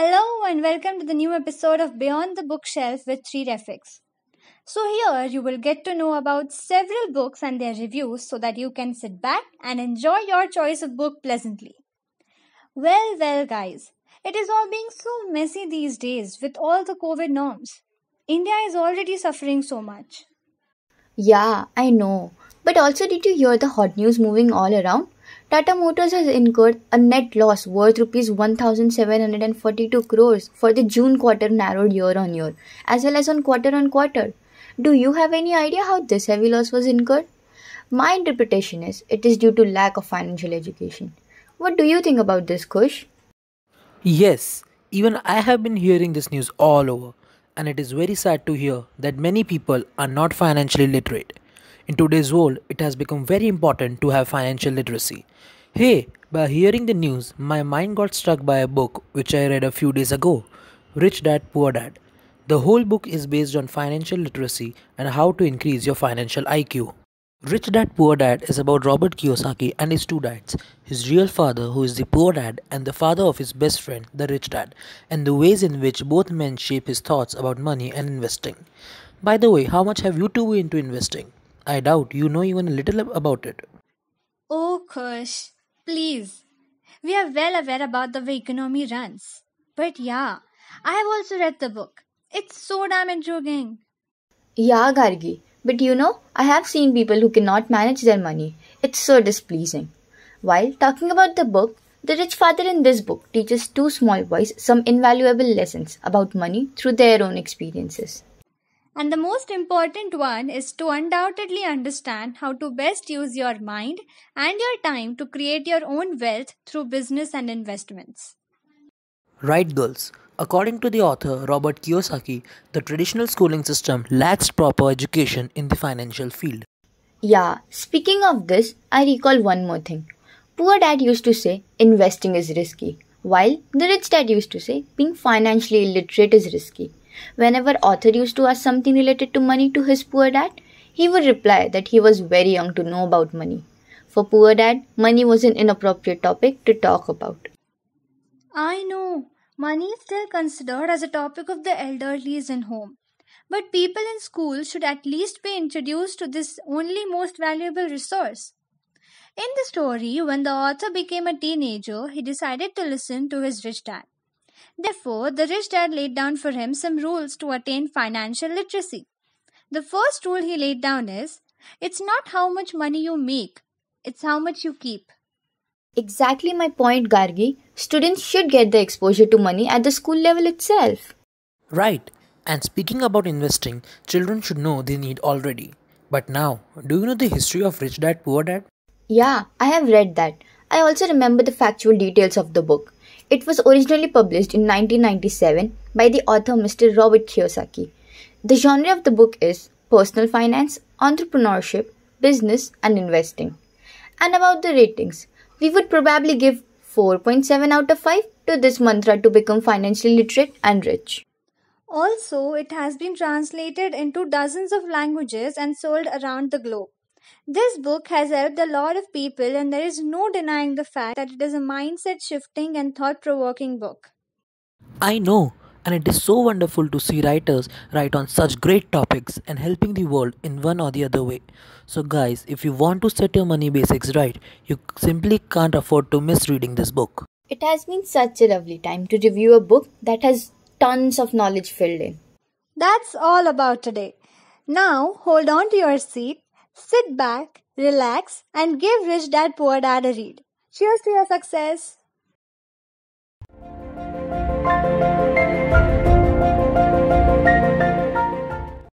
Hello and welcome to the new episode of Beyond the Bookshelf with 3Refix. So, here you will get to know about several books and their reviews so that you can sit back and enjoy your choice of book pleasantly. Well, well, guys, it is all being so messy these days with all the COVID norms. India is already suffering so much. Yeah, I know. But also, did you hear the hot news moving all around? Tata Motors has incurred a net loss worth rupees 1742 crores for the June quarter narrowed year on year as well as on quarter on quarter. Do you have any idea how this heavy loss was incurred? My interpretation is it is due to lack of financial education. What do you think about this, Kush? Yes, even I have been hearing this news all over, and it is very sad to hear that many people are not financially literate. In today's world, it has become very important to have financial literacy. Hey, by hearing the news, my mind got struck by a book which I read a few days ago Rich Dad Poor Dad. The whole book is based on financial literacy and how to increase your financial IQ. Rich Dad Poor Dad is about Robert Kiyosaki and his two dads, his real father, who is the poor dad, and the father of his best friend, the rich dad, and the ways in which both men shape his thoughts about money and investing. By the way, how much have you two into investing? I doubt you know even a little about it. Oh, Kush, please. We are well aware about the way economy runs. But yeah, I have also read the book. It's so damn intriguing. Yeah, Gargi. But you know, I have seen people who cannot manage their money. It's so displeasing. While talking about the book, the rich father in this book teaches two small boys some invaluable lessons about money through their own experiences. And the most important one is to undoubtedly understand how to best use your mind and your time to create your own wealth through business and investments. Right girls. According to the author Robert Kiyosaki, the traditional schooling system lacks proper education in the financial field. Yeah, speaking of this, I recall one more thing. Poor dad used to say investing is risky, while the rich dad used to say being financially illiterate is risky. Whenever author used to ask something related to money to his poor dad, he would reply that he was very young to know about money. For poor dad, money was an inappropriate topic to talk about. I know. Money is still considered as a topic of the elderly in home. But people in school should at least be introduced to this only most valuable resource. In the story, when the author became a teenager, he decided to listen to his rich dad. Therefore, the rich dad laid down for him some rules to attain financial literacy. The first rule he laid down is it's not how much money you make, it's how much you keep. Exactly my point, Gargi. Students should get the exposure to money at the school level itself. Right. And speaking about investing, children should know they need already. But now, do you know the history of Rich Dad Poor Dad? Yeah, I have read that. I also remember the factual details of the book. It was originally published in 1997 by the author Mr. Robert Kiyosaki. The genre of the book is personal finance, entrepreneurship, business, and investing. And about the ratings, we would probably give 4.7 out of 5 to this mantra to become financially literate and rich. Also, it has been translated into dozens of languages and sold around the globe. This book has helped a lot of people and there is no denying the fact that it is a mindset shifting and thought provoking book. I know and it is so wonderful to see writers write on such great topics and helping the world in one or the other way. So guys, if you want to set your money basics right, you simply can't afford to miss reading this book. It has been such a lovely time to review a book that has tons of knowledge filled in. That's all about today. Now, hold on to your seat Sit back, relax, and give Rich Dad Poor Dad a read. Cheers to your success!